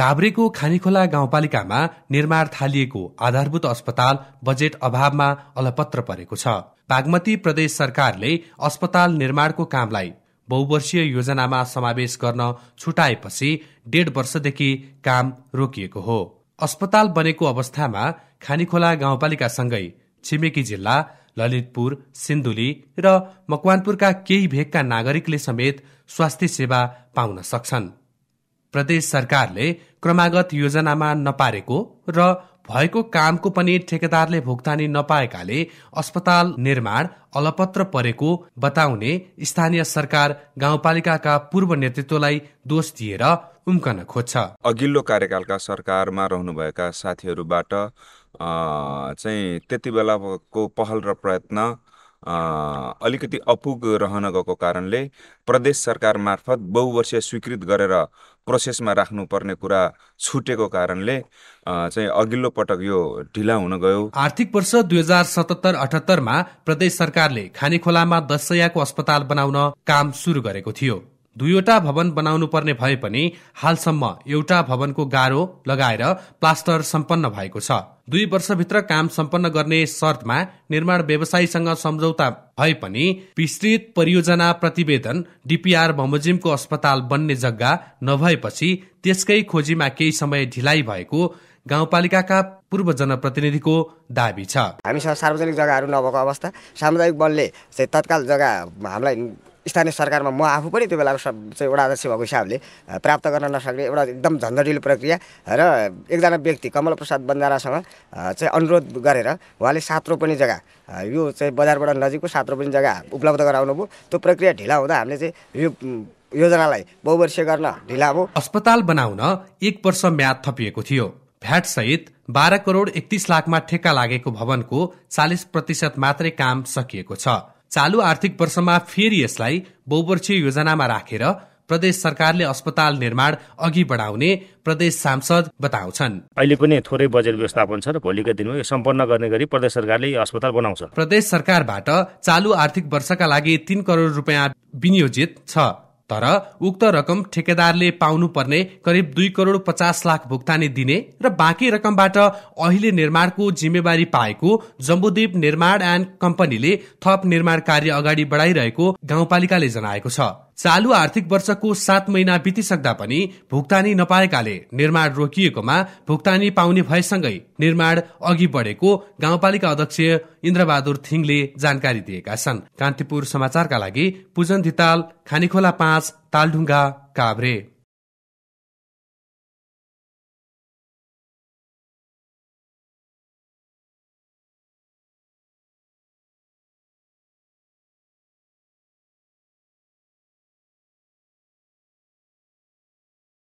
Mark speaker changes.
Speaker 1: काभ्रेको खानीखोला गाउँपालिकामा निर्माण थालिएको आधारभूत अस्पताल बजेट अभावमा अलपत्र परेको छ बागमती प्रदेश सरकारले अस्पताल निर्माणको कामलाई बहुवर्षीय योजनामा समावेश गर्न छुटाएपछि डेढ वर्षदेखि काम रोकिएको हो अस्पताल बनेको अवस्थामा खानीखोला गाउँपालिकासँगै छिमेकी जिल्ला ललितपुर सिन्धुली र मकवानपुरका केही भेगका नागरिकले समेत स्वास्थ्य सेवा पाउन सक्छन् प्रदेश सरकारले क्रमागत योजनामा नपारेको र भएको कामको पनि ठेकेदारले भुक्तानी नपाएकाले अस्पताल निर्माण अलपत्र परेको बताउने स्थानीय सरकार गाउँपालिकाका पूर्व नेतृत्वलाई दोष दिएर उम्कन खोज्छ
Speaker 2: अघिल्लो कार्यकालका सरकारमा रहनुभएका साथीहरूबाट चाहिँ त्यति बेलाको पहल र प्रयत्न अलिकति अपुग रहन गएको कारणले प्रदेश सरकार मार्फत बहुवर्षीय स्वीकृत गरेर प्रोसेसमा राख्नुपर्ने कुरा छुटेको कारणले चाहिँ अघिल्लो पटक यो ढिला हुन गयो
Speaker 1: आर्थिक वर्ष दुई हजार सतहत्तर अठहत्तरमा प्रदेश सरकारले खानेखोलामा दशैयाको अस्पताल बनाउन काम सुरु गरेको थियो दुईवटा भवन बनाउनु पर्ने भए पनि हालसम्म एउटा भवनको गाह्रो लगाएर प्लास्टर सम्पन्न भएको छ दुई वर्षभित्र काम सम्पन्न गर्ने शर्तमा निर्माण व्यवसायीसँग सम्झौता भए पनि विस्तृत परियोजना प्रतिवेदन डिपिआर बमोजिमको अस्पताल बन्ने जग्गा नभएपछि त्यसकै खोजीमा केही समय ढिलाइ भएको गाउँपालिकाका पूर्व जनप्रतिनिधिको दावी छ
Speaker 3: हामीसँग सार्वजनिक जग्गाहरू नभएको अवस्था सामुदायिक बलले चाहिँ तत्काल जग्गा हामीलाई स्थानीय सरकारमा म आफू पनि त्यो बेलाको सब चाहिँ एउटा अध्यक्ष भएको हिसाबले प्राप्त गर्न नसक्ने एउटा एकदम झन्झटिलो प्रक्रिया र एकजना व्यक्ति कमल प्रसाद बन्जारासँग चाहिँ अनुरोध गरेर उहाँले सात रोपनी जग्गा यो चाहिँ बजारबाट नजिकको सात रोपनी जग्गा उपलब्ध गराउनु भयो त्यो प्रक्रिया ढिला हुँदा हामीले चाहिँ यो योजनालाई बहुवर्षीय गर्न ढिला भयो अस्पताल बनाउन
Speaker 1: एक वर्ष म्याद थपिएको थियो भ्याट सहित बाह्र करोड एकतिस लाखमा ठेक्का लागेको भवनको चालिस प्रतिशत मात्रै काम सकिएको छ चालु आर्थिक वर्षमा फेरि यसलाई बहुवर्षीय योजनामा राखेर रा, प्रदेश सरकारले अस्पताल निर्माण अघि बढाउने प्रदेश सांसद बताउँछन्
Speaker 2: अहिले पनि थोरै बजेट व्यवस्थापन छ र भोलिका दिनमा यो सम्पन्न गर्ने गरी प्रदेश सरकारले अस्पताल बनाउँछ
Speaker 1: प्रदेश सरकारबाट चालु आर्थिक वर्षका लागि तीन करोड रुपियाँ विनियोजित छ तर उक्त रकम ठेकेदारले पाउनुपर्ने करिब दुई करोड पचास लाख भुक्तानी दिने र बाँकी रकमबाट अहिले निर्माणको जिम्मेवारी पाएको जम्बुद्वीप निर्माण एन्ड कम्पनीले थप निर्माण कार्य अगाडि बढाइरहेको गाउँपालिकाले जनाएको छ चालु आर्थिक वर्षको सात महिना बितिसक्दा पनि भुक्तानी नपाएकाले निर्माण रोकिएकोमा भुक्तानी पाउने भएसँगै निर्माण अघि बढेको गाउँपालिका अध्यक्ष इन्द्रबहादुर थिङले जानकारी दिएका छन् कान्तिपुर समाचारका लागि पूजन
Speaker 3: धिताल खानीखोला पाँच तालढुङ्गा काभ्रे